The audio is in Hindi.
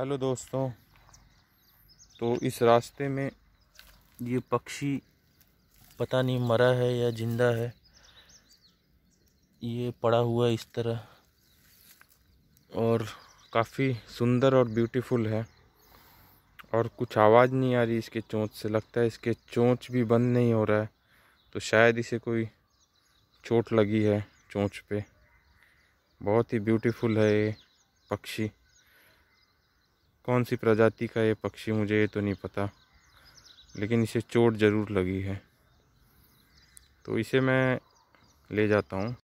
हेलो दोस्तों तो इस रास्ते में ये पक्षी पता नहीं मरा है या जिंदा है ये पड़ा हुआ इस तरह और काफ़ी सुंदर और ब्यूटीफुल है और कुछ आवाज़ नहीं आ रही इसके चोंच से लगता है इसके चोंच भी बंद नहीं हो रहा है तो शायद इसे कोई चोट लगी है चोंच पे बहुत ही ब्यूटीफुल है ये पक्षी कौन सी प्रजाति का ये पक्षी मुझे ये तो नहीं पता लेकिन इसे चोट ज़रूर लगी है तो इसे मैं ले जाता हूँ